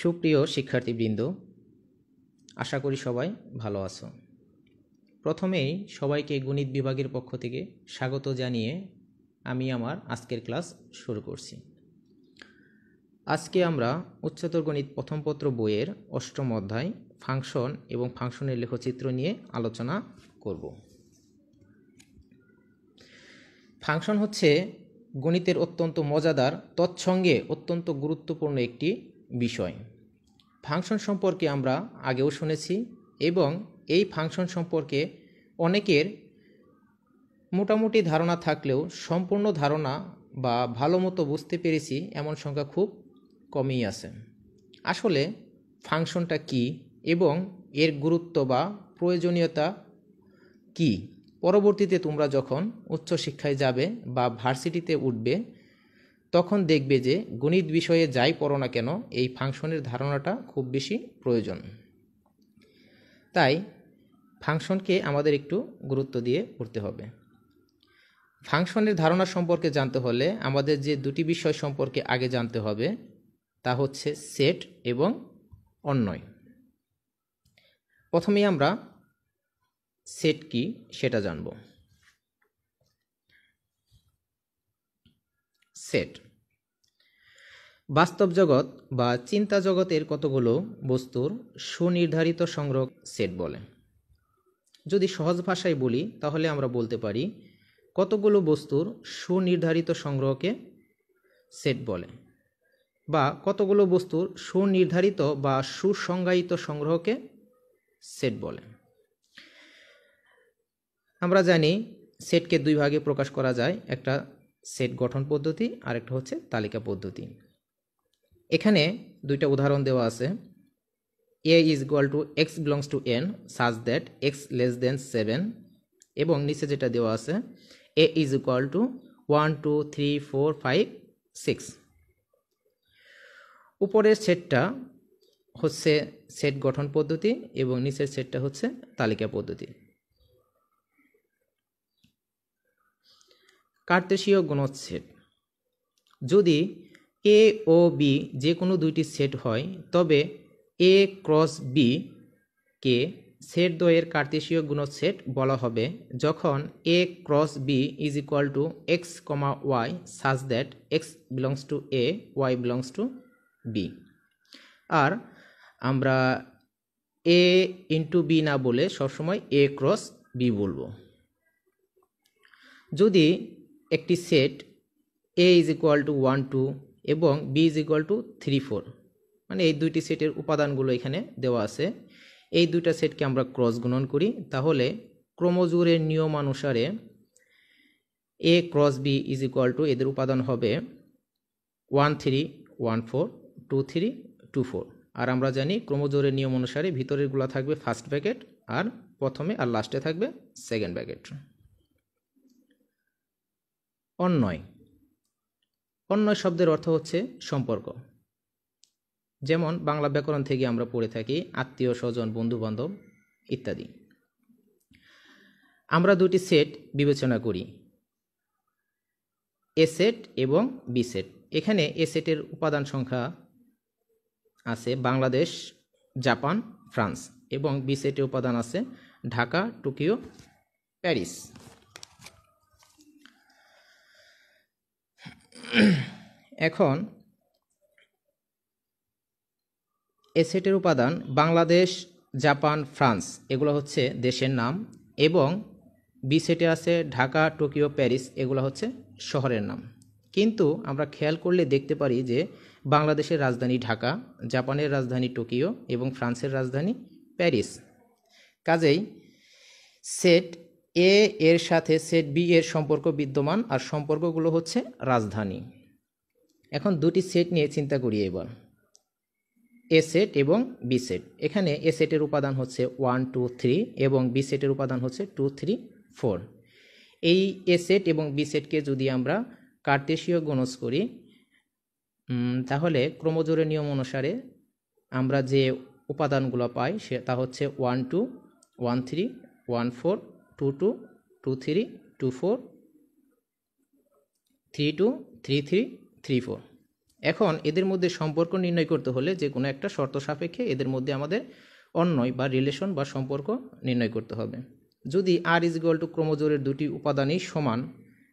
সুপ্রিয় শিক্ষার্থীবৃন্দ আশা করি সবাই ভালো আছো প্রথমেই সবাইকে গণিত বিভাগের পক্ষ থেকে স্বাগত জানিয়ে আমি আমার আজকের ক্লাস শুরু করছি আজকে আমরা উচ্চতর গণিত প্রথম পত্র বইয়ের অষ্টম অধ্যায় ফাংশন এবং ফাংশনের লেখচিত্র নিয়ে আলোচনা করব ফাংশন হচ্ছে গণিতের অত্যন্ত মজাদার তৎসঙ্গে অত্যন্ত গুরুত্বপূর্ণ একটি বিষয় ফাংশন সম্পর্কে আমরা আগেও শুনেছি এবং এই ফাংশন সম্পর্কে অনেকের মোটামুটি ধারণা থাকলেও সম্পূর্ণ ধারণা বা ভালো মতো বুঝতে পেরেছি এমন সংখ্যা খুব কমই আছে আসলে ফাংশনটা কি এবং এর গুরুত্ব বা প্রয়োজনীয়তা কি পরবর্তীতে তোমরা যখন উচ্চশিক্ষায় যাবে বা ভার্সিটিতে উঠবে তখন দেখবে যে গণিত বিষয়ে যাই পড়ো না কেন এই ফাংশনের ধারণাটা খুব বেশি প্রয়োজন তাই ফাংশনকে আমাদের একটু গুরুত্ব দিয়ে পড়তে হবে ফাংশনের ধারণা সম্পর্কে জানতে হলে আমাদের যে দুটি বিষয় সম্পর্কে আগে জানতে হবে তা হচ্ছে সেট এবং অন্যয় প্রথমেই আমরা সেট কি সেটা জানবো সেট বাস্তব জগৎ বা চিন্তা জগতের কতগুলো বস্তুর সুনির্ধারিত সংগ্রহ সেট বলে যদি সহজ ভাষায় বলি তাহলে আমরা বলতে পারি কতগুলো বস্তুর সুনির্ধারিত সংগ্রহকে সেট বলে বা কতগুলো বস্তুর সুনির্ধারিত বা সুসংজ্ঞায়িত সংগ্রহকে সেট বলে আমরা জানি সেটকে দুই ভাগে প্রকাশ করা যায় একটা সেট গঠন পদ্ধতি আরেকটা হচ্ছে তালিকা পদ্ধতি এখানে দুইটা উদাহরণ দেওয়া আছে A is equal to x belongs to n such that x less than seven এবং নিচে যেটা দেওয়া আছে A is equal to one two three four five six উপরের সেটটা হচ্ছে সেট গঠন পদ্ধতি এবং নিচের সেটটা হচ্ছে তালিকা পদ্ধতি কার্তেশীয় সেট যদি এ ও বি যে কোনো দুইটি সেট হয় তবে এ ক্রস বি কে সেট দ্বয়ের কার্তেশীয় সেট বলা হবে যখন A cross B is equal to x comma y such that x belongs to A y belongs to B আর আমরা এ ইন্টু বি না বলে সবসময় এ ক্রস বি বলবো যদি একটি set A is equal to one two এবং B is equal to three four মানে এই দুইটি সেটের উপাদানগুলো এখানে দেওয়া আছে এই দুইটা সেটকে আমরা ক্রস গুণন করি তাহলে ক্রমজোরের নিয়ম অনুসারে A cross B is equal to এদের উপাদান হবে one three one four two three two four আর আমরা জানি ক্রমজোরের নিয়ম অনুসারে ভিতরেরগুলো থাকবে ফার্স্ট ব্যাকেট আর প্রথমে আর লাস্টে থাকবে সেকেন্ড ব্যাকেট অন্যয় অন্যয় শব্দের অর্থ হচ্ছে সম্পর্ক যেমন বাংলা ব্যাকরণ থেকে আমরা পড়ে থাকি আত্মীয় স্বজন বন্ধুবান্ধব ইত্যাদি আমরা দুটি সেট বিবেচনা করি এ সেট এবং বি সেট এখানে এ সেটের উপাদান সংখ্যা আছে বাংলাদেশ জাপান ফ্রান্স এবং বি সেটের উপাদান আছে ঢাকা টোকিও প্যারিস এখন এসেটের উপাদান বাংলাদেশ জাপান ফ্রান্স এগুলো হচ্ছে দেশের নাম এবং বি সেটে আছে ঢাকা টোকিও প্যারিস এগুলো হচ্ছে শহরের নাম কিন্তু আমরা খেয়াল করলে দেখতে পারি যে বাংলাদেশের রাজধানী ঢাকা জাপানের রাজধানী টোকিও এবং ফ্রান্সের রাজধানী প্যারিস কাজেই সেট এ এর সাথে সেট বি এর সম্পর্ক বিদ্যমান আর সম্পর্কগুলো হচ্ছে রাজধানী এখন দুটি সেট নিয়ে চিন্তা করি এবার এ সেট এবং বি সেট এখানে এ সেটের উপাদান হচ্ছে ওয়ান টু থ্রি এবং বি সেটের উপাদান হচ্ছে টু থ্রি ফোর এই এ সেট এবং বি সেটকে যদি আমরা কার্তেশীয় গণজ করি তাহলে ক্রমজোরের নিয়ম অনুসারে আমরা যে উপাদানগুলো পাই সে তা হচ্ছে one two one three one four two two two three two four three two three three three four এখন এদের মধ্যে সম্পর্ক নির্ণয় করতে হলে যে কোনো একটা শর্ত সাপেক্ষে এদের মধ্যে আমাদের অন্যয় বা রিলেশন বা সম্পর্ক নির্ণয় করতে হবে যদি আর ইজ ইকুয়াল টু ক্রোমোজোরের দুটি উপাদানই সমান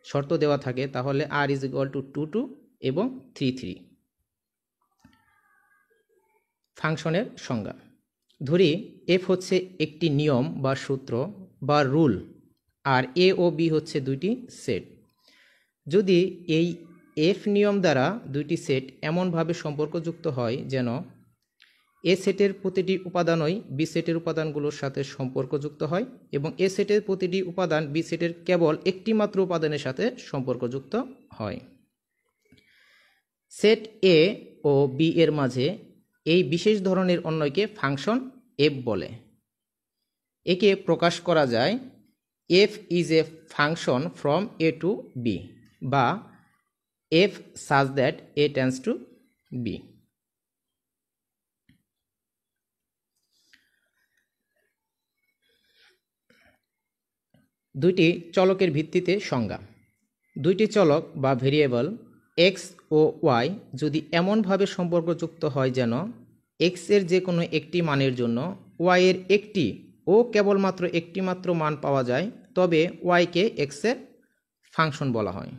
শর্ত দেওয়া থাকে তাহলে R is equal to two two এবং থ্রি থ্রি ফাংশনের সংজ্ঞা ধরি এফ হচ্ছে একটি নিয়ম বা সূত্র বা রুল আর এ ও বি হচ্ছে দুইটি সেট যদি এই এফ নিয়ম দ্বারা দুইটি সেট এমনভাবে সম্পর্কযুক্ত হয় যেন এ সেটের প্রতিটি উপাদানই বি সেটের উপাদানগুলোর সাথে সম্পর্কযুক্ত হয় এবং এ সেটের প্রতিটি উপাদান বি সেটের কেবল একটি মাত্র উপাদানের সাথে সম্পর্কযুক্ত হয় সেট এ ও বি এর মাঝে এই বিশেষ ধরনের অন্যকে ফাংশন এফ বলে একে প্রকাশ করা যায় f is a function from A to B বা f such that A tends to B দুইটি চলকের ভিত্তিতে সংজ্ঞা দুইটি চলক বা ভেরিয়েবল এক্স ও ওয়াই যদি এমনভাবে সম্পর্কযুক্ত হয় যেন এক্সের যে কোনো একটি মানের জন্য ওয়াইয়ের একটি ও কেবলমাত্র একটি মাত্র মান পাওয়া যায় তবে ওয়াইকে এক্সের ফাংশন বলা হয়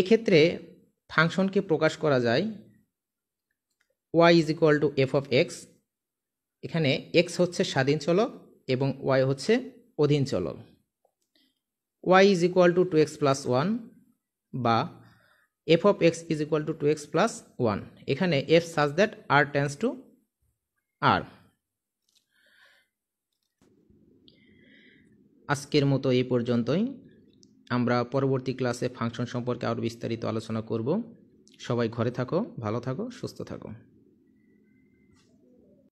এক্ষেত্রে ফাংশনকে প্রকাশ করা যায় y is equal to f of x এখানে এক্স হচ্ছে স্বাধীন চলক এবং ওয়াই হচ্ছে অধীন চলক y is equal to two x plus one বা f of x is equal to two x plus one এখানে f such that R tends to R আজকের মতো এই পর্যন্তই আমরা পরবর্তী ক্লাসে ফাংশন সম্পর্কে আরও বিস্তারিত আলোচনা করব সবাই ঘরে থাকো ভালো থাকো সুস্থ থাকো